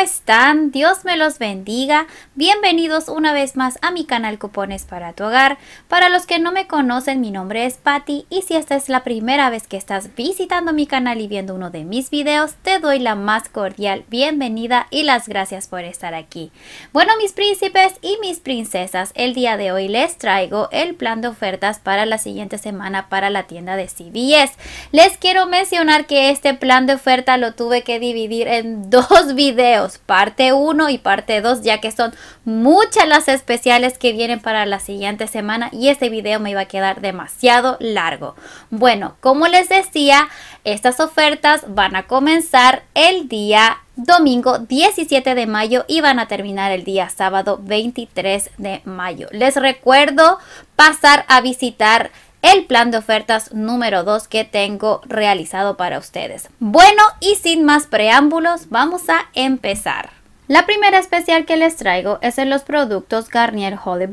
están? Dios me los bendiga. Bienvenidos una vez más a mi canal Cupones para tu Hogar. Para los que no me conocen, mi nombre es Patti y si esta es la primera vez que estás visitando mi canal y viendo uno de mis videos, te doy la más cordial bienvenida y las gracias por estar aquí. Bueno, mis príncipes y mis princesas, el día de hoy les traigo el plan de ofertas para la siguiente semana para la tienda de CBS. Les quiero mencionar que este plan de oferta lo tuve que dividir en dos videos parte 1 y parte 2, ya que son muchas las especiales que vienen para la siguiente semana y este video me iba a quedar demasiado largo. Bueno, como les decía, estas ofertas van a comenzar el día domingo 17 de mayo y van a terminar el día sábado 23 de mayo. Les recuerdo pasar a visitar el plan de ofertas número 2 que tengo realizado para ustedes. Bueno, y sin más preámbulos, vamos a empezar. La primera especial que les traigo es en los productos Garnier Holy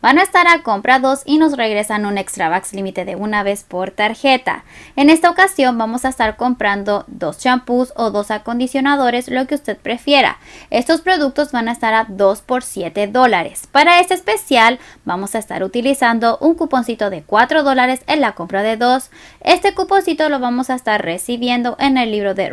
Van a estar a compra 2 y nos regresan un extra Vax límite de una vez por tarjeta. En esta ocasión vamos a estar comprando dos champús o dos acondicionadores, lo que usted prefiera. Estos productos van a estar a 2 por 7 dólares. Para este especial vamos a estar utilizando un cuponcito de 4 dólares en la compra de 2. Este cuponcito lo vamos a estar recibiendo en el libro de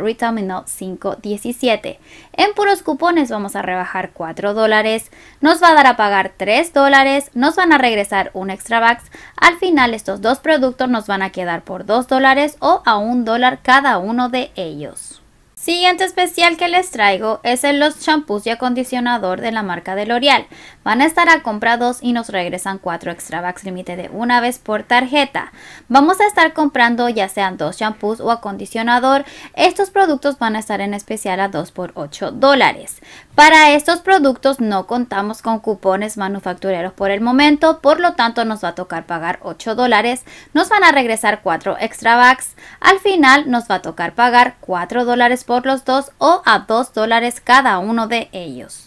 cinco 517. En puros cupones vamos a rebajar 4 dólares. Nos va a dar a pagar 3 dólares nos van a regresar un extra bucks. Al final estos dos productos nos van a quedar por 2 dólares o a un dólar cada uno de ellos. Siguiente especial que les traigo es el los champús y acondicionador de la marca de L'Oreal. Van a estar a compra dos y nos regresan 4 extra bucks límite de una vez por tarjeta. Vamos a estar comprando ya sean dos champús o acondicionador. Estos productos van a estar en especial a 2 por 8 dólares. Para estos productos no contamos con cupones manufactureros por el momento, por lo tanto nos va a tocar pagar 8 dólares. Nos van a regresar 4 extra bucks. Al final nos va a tocar pagar 4 dólares por los dos o a dos dólares cada uno de ellos.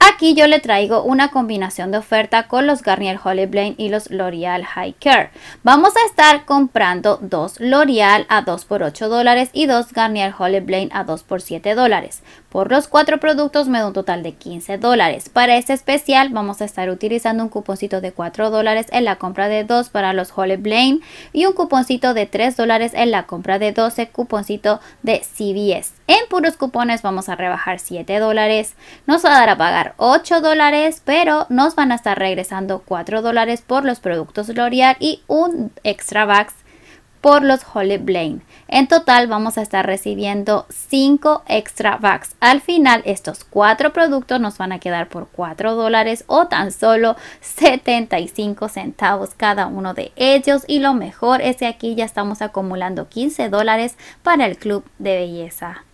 Aquí yo le traigo una combinación de oferta con los Garnier Blaine y los L'Oreal High Care. Vamos a estar comprando dos L'Oreal a 2 por 8 dólares y dos Garnier Blaine a 2 por 7 dólares. Por los cuatro productos me da un total de 15 dólares. Para este especial vamos a estar utilizando un cuponcito de 4 dólares en la compra de 2 para los Blaine y un cuponcito de 3 dólares en la compra de 12 cuponcito de CVS. En puros cupones vamos a rebajar 7 dólares. Nos va a dar a pagar 8 dólares, pero nos van a estar regresando 4 dólares por los productos L'Oreal y un extra Vax por los Holy Blaine. En total vamos a estar recibiendo 5 extra bucks. Al final estos 4 productos nos van a quedar por 4 dólares o tan solo 75 centavos cada uno de ellos. Y lo mejor es que aquí ya estamos acumulando 15 dólares para el club de belleza.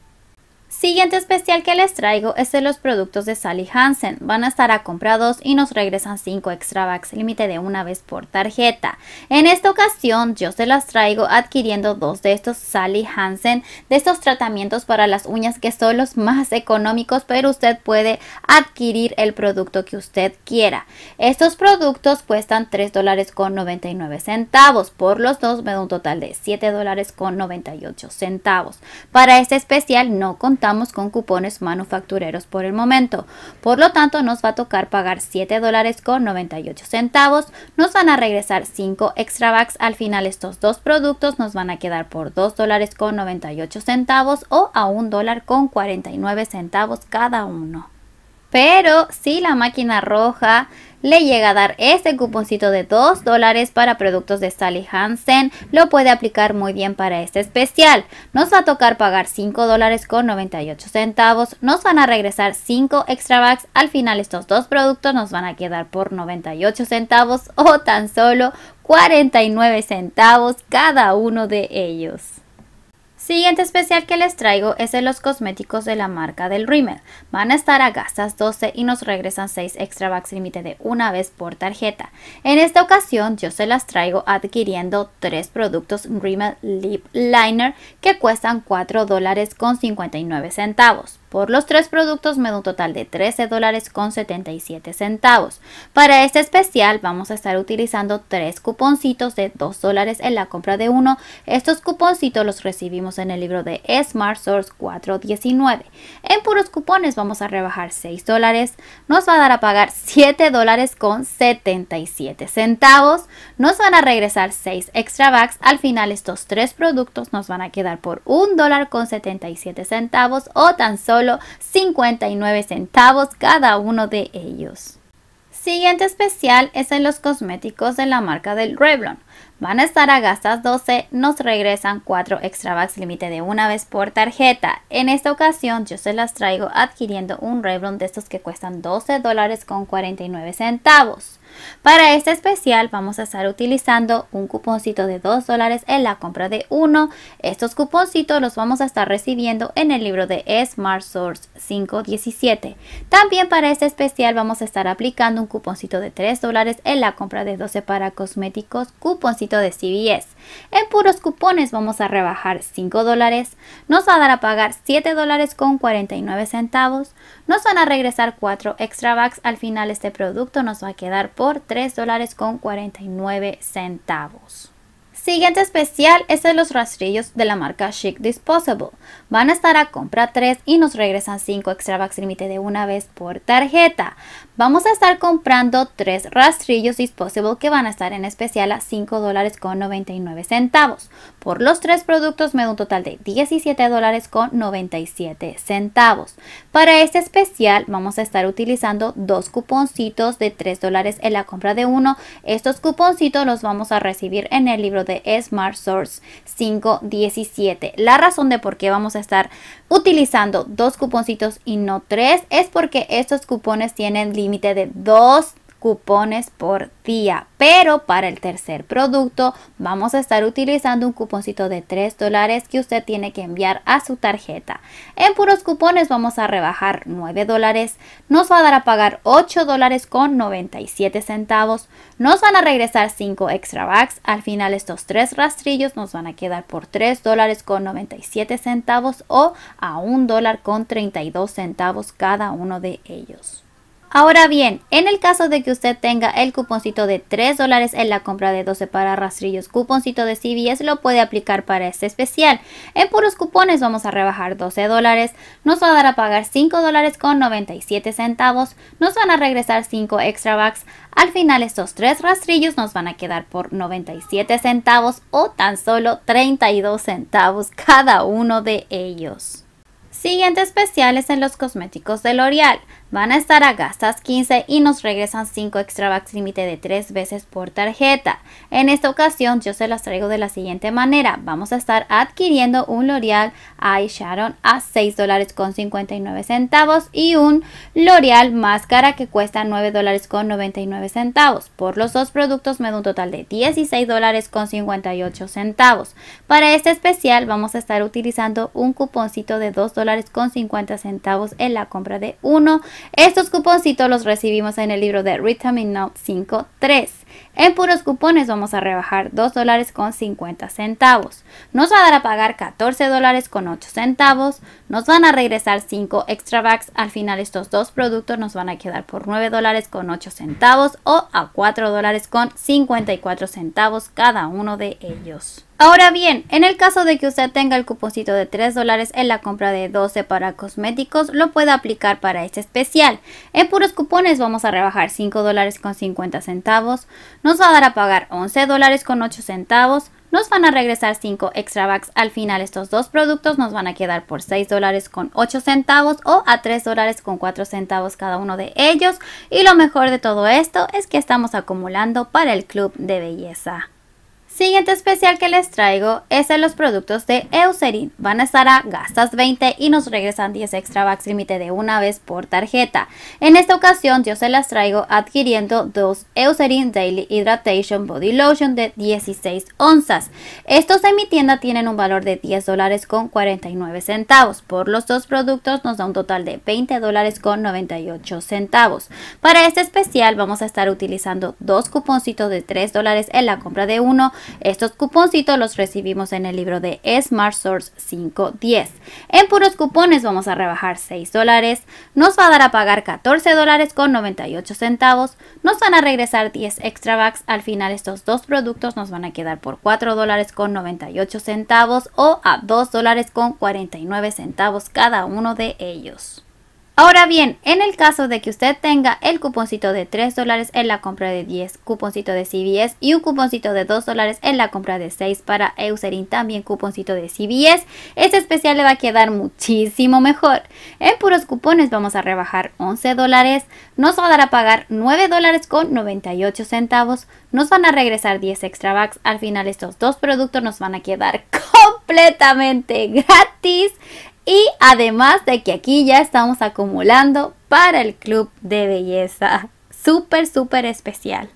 Siguiente especial que les traigo es de los productos de Sally Hansen. Van a estar a comprados y nos regresan 5 extra bags límite de una vez por tarjeta. En esta ocasión yo se las traigo adquiriendo dos de estos Sally Hansen, de estos tratamientos para las uñas que son los más económicos, pero usted puede adquirir el producto que usted quiera. Estos productos cuestan 3.99. dólares con 99 centavos. Por los dos me da un total de 7 dólares con 98 centavos. Para este especial no contamos con cupones manufactureros por el momento. Por lo tanto, nos va a tocar pagar 7 dólares con 98 centavos. Nos van a regresar 5 extra bucks. Al final, estos dos productos nos van a quedar por 2 dólares con 98 centavos o a 1 dólar con 49 centavos cada uno. Pero si la máquina roja le llega a dar este cuponcito de 2 dólares para productos de Sally Hansen. Lo puede aplicar muy bien para este especial. Nos va a tocar pagar 5 dólares con 98 centavos. Nos van a regresar 5 extra bags. Al final estos dos productos nos van a quedar por 98 centavos o tan solo 49 centavos cada uno de ellos. Siguiente especial que les traigo es de los cosméticos de la marca del Rimmel. Van a estar a gastas 12 y nos regresan 6 extra bucks límite de una vez por tarjeta. En esta ocasión yo se las traigo adquiriendo 3 productos Rimmel Lip Liner que cuestan 4 dólares con 59 centavos. Por los tres productos me da un total de 13 dólares con 77 centavos. Para este especial vamos a estar utilizando tres cuponcitos de 2 dólares en la compra de uno. Estos cuponcitos los recibimos en el libro de Smart Source 419. En puros cupones vamos a rebajar 6 dólares. Nos va a dar a pagar 7 dólares con 77 centavos. Nos van a regresar 6 extra bucks. Al final estos tres productos nos van a quedar por 1 dólar con 77 centavos o tan solo 59 centavos cada uno de ellos. Siguiente especial es en los cosméticos de la marca del Revlon van a estar a gastas 12, nos regresan 4 extra bags límite de una vez por tarjeta. En esta ocasión yo se las traigo adquiriendo un Revlon de estos que cuestan 12 dólares con 49 centavos. Para este especial vamos a estar utilizando un cuponcito de 2 dólares en la compra de uno. Estos cuponcitos los vamos a estar recibiendo en el libro de Smart Source 517. También para este especial vamos a estar aplicando un cuponcito de 3 dólares en la compra de 12 para cosméticos, cuponcitos de CBS. En puros cupones vamos a rebajar 5 dólares, nos va a dar a pagar 7 dólares con 49 centavos, nos van a regresar 4 extra bucks, al final este producto nos va a quedar por 3 dólares con 49 centavos. Siguiente especial es de los rastrillos de la marca Chic Disposable. Van a estar a compra 3 y nos regresan 5 extra bucks límite de una vez por tarjeta. Vamos a estar comprando 3 rastrillos Disposable que van a estar en especial a $5.99. Por los 3 productos me da un total de 17 dólares con 97 centavos. Para este especial vamos a estar utilizando dos cuponcitos de 3 dólares en la compra de uno. Estos cuponcitos los vamos a recibir en el libro de de Smart Source 517. La razón de por qué vamos a estar utilizando dos cuponcitos y no tres es porque estos cupones tienen límite de dos cupones por día. Pero para el tercer producto vamos a estar utilizando un cuponcito de 3 dólares que usted tiene que enviar a su tarjeta. En puros cupones vamos a rebajar 9 dólares. Nos va a dar a pagar 8 dólares con 97 centavos. Nos van a regresar 5 extra bucks. Al final estos tres rastrillos nos van a quedar por 3 dólares con 97 centavos o a 1 dólar con 32 centavos cada uno de ellos. Ahora bien, en el caso de que usted tenga el cuponcito de 3 dólares en la compra de 12 para rastrillos, cuponcito de CBS lo puede aplicar para este especial. En puros cupones vamos a rebajar 12 dólares, nos va a dar a pagar 5 dólares con 97 centavos, nos van a regresar 5 extra bucks. Al final estos 3 rastrillos nos van a quedar por 97 centavos o tan solo 32 centavos cada uno de ellos. Siguiente especial es en los cosméticos de L'Oreal van a estar a gastas 15 y nos regresan 5 extra bucks límite de 3 veces por tarjeta. En esta ocasión yo se las traigo de la siguiente manera. Vamos a estar adquiriendo un L'Oreal Eyeshadow a $6.59 dólares con centavos y un L'Oreal Máscara que cuesta $9.99. dólares con centavos. Por los dos productos me da un total de $16.58. dólares con centavos. Para este especial vamos a estar utilizando un cuponcito de $2.50 dólares con centavos en la compra de uno estos cuponcitos los recibimos en el libro de Ritamin Note 5.3. En puros cupones vamos a rebajar 2 dólares con 50 centavos. Nos va a dar a pagar 14 dólares con 8 centavos. Nos van a regresar 5 extra bags. Al final estos dos productos nos van a quedar por 9 dólares con 8 centavos o a 4 dólares con 54 centavos cada uno de ellos. Ahora bien, en el caso de que usted tenga el cuponcito de 3 dólares en la compra de 12 para cosméticos, lo puede aplicar para este especial. En puros cupones vamos a rebajar 5 dólares con 50 centavos, nos va a dar a pagar 11 dólares con 8 centavos, nos van a regresar 5 extra bucks. Al final estos dos productos nos van a quedar por 6 dólares con 8 centavos o a 3 dólares con centavos cada uno de ellos. Y lo mejor de todo esto es que estamos acumulando para el club de belleza. Siguiente especial que les traigo es de los productos de Eucerin. Van a estar a gastas 20 y nos regresan 10 extra Vax límite de una vez por tarjeta. En esta ocasión yo se las traigo adquiriendo dos Eucerin Daily Hydration Body Lotion de 16 onzas. Estos en mi tienda tienen un valor de 10 dólares con 49 centavos. Por los dos productos nos da un total de 20 dólares con 98 centavos. Para este especial vamos a estar utilizando dos cuponcitos de 3 dólares en la compra de uno estos cuponcitos los recibimos en el libro de Smart Source 510. En puros cupones vamos a rebajar 6 dólares, nos va a dar a pagar 14 dólares con 98 centavos, nos van a regresar 10 extra bucks, al final estos dos productos nos van a quedar por 4 dólares con 98 centavos o a 2 dólares con 49 centavos cada uno de ellos. Ahora bien, en el caso de que usted tenga el cuponcito de 3 dólares en la compra de 10, cuponcito de CBS y un cuponcito de 2 dólares en la compra de 6 para Eucerin, también cuponcito de CBS, este especial le va a quedar muchísimo mejor. En puros cupones vamos a rebajar 11 dólares, nos va a dar a pagar 9 dólares con 98 centavos, nos van a regresar 10 extra bucks, al final estos dos productos nos van a quedar completamente gratis. Y además de que aquí ya estamos acumulando para el club de belleza. Súper, súper especial.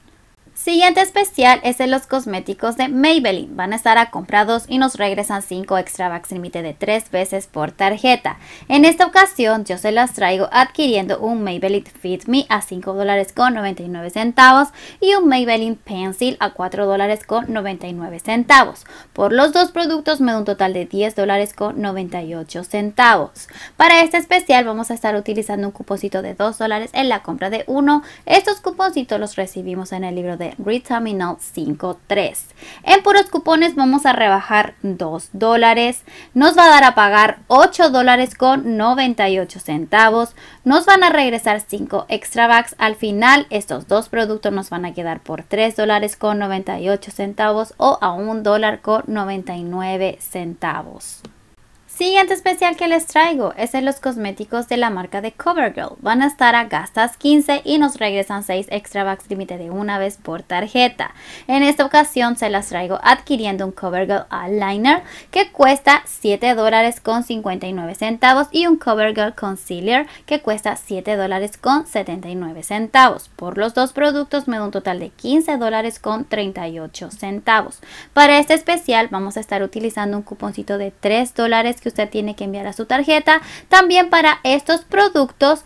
Siguiente especial es de los cosméticos de Maybelline. Van a estar a comprados y nos regresan 5 extra bucks límite de 3 veces por tarjeta. En esta ocasión yo se las traigo adquiriendo un Maybelline Fit Me a $5.99 y un Maybelline Pencil a $4.99. Por los dos productos me da un total de $10.98. Para este especial vamos a estar utilizando un cuponcito de 2 dólares en la compra de uno. Estos cuponcitos los recibimos en el libro de ser 5.3. En puros cupones vamos a rebajar 2 dólares. Nos va a dar a pagar 8 dólares con 98 centavos. Nos van a regresar 5 extra bucks. Al final estos dos productos nos van a quedar por 3 dólares con 98 centavos o a 1 dólar con 99 centavos. Siguiente especial que les traigo es en los cosméticos de la marca de CoverGirl. Van a estar a gastas 15 y nos regresan 6 extra bucks límite de una vez por tarjeta. En esta ocasión se las traigo adquiriendo un CoverGirl Eyeliner que cuesta 7 dólares con 59 centavos y un CoverGirl Concealer que cuesta 7 dólares con 79 centavos. Por los dos productos me da un total de 15 dólares con 38 centavos. Para este especial vamos a estar utilizando un cuponcito de 3 dólares que usted tiene que enviar a su tarjeta. También para estos productos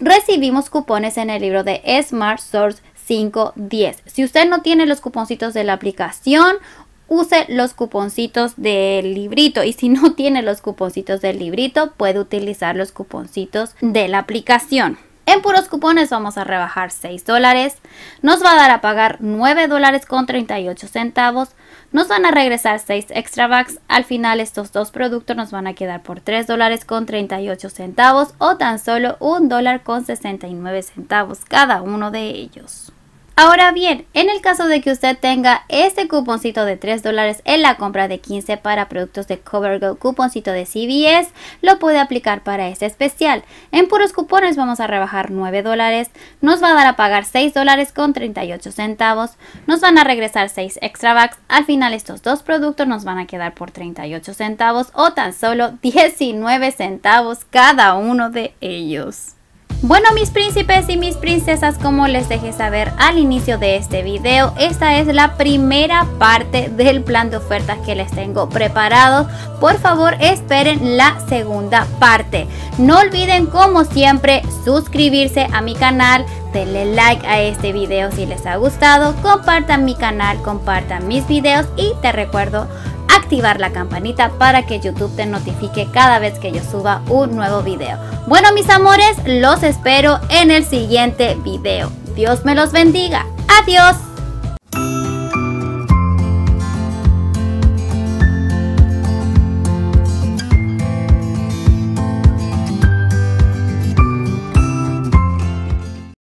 recibimos cupones en el libro de Smart Source 510. Si usted no tiene los cuponcitos de la aplicación, use los cuponcitos del librito y si no tiene los cuponcitos del librito puede utilizar los cuponcitos de la aplicación. En puros cupones vamos a rebajar 6 dólares, nos va a dar a pagar 9 dólares con 38 centavos, nos van a regresar 6 extra bags, Al final estos dos productos nos van a quedar por 3 dólares con 38 centavos o tan solo $1.69 dólar con 69 centavos cada uno de ellos. Ahora bien, en el caso de que usted tenga este cuponcito de 3 dólares en la compra de 15 para productos de CoverGirl, cuponcito de CVS, lo puede aplicar para este especial. En puros cupones vamos a rebajar 9 dólares, nos va a dar a pagar 6 dólares con 38 centavos, nos van a regresar 6 extra bucks, al final estos dos productos nos van a quedar por 38 centavos o tan solo 19 centavos cada uno de ellos. Bueno mis príncipes y mis princesas, como les dejé saber al inicio de este video, esta es la primera parte del plan de ofertas que les tengo preparado. Por favor esperen la segunda parte. No olviden como siempre suscribirse a mi canal, denle like a este video si les ha gustado, compartan mi canal, compartan mis videos y te recuerdo activar la campanita para que YouTube te notifique cada vez que yo suba un nuevo video. Bueno, mis amores, los espero en el siguiente video. Dios me los bendiga. Adiós.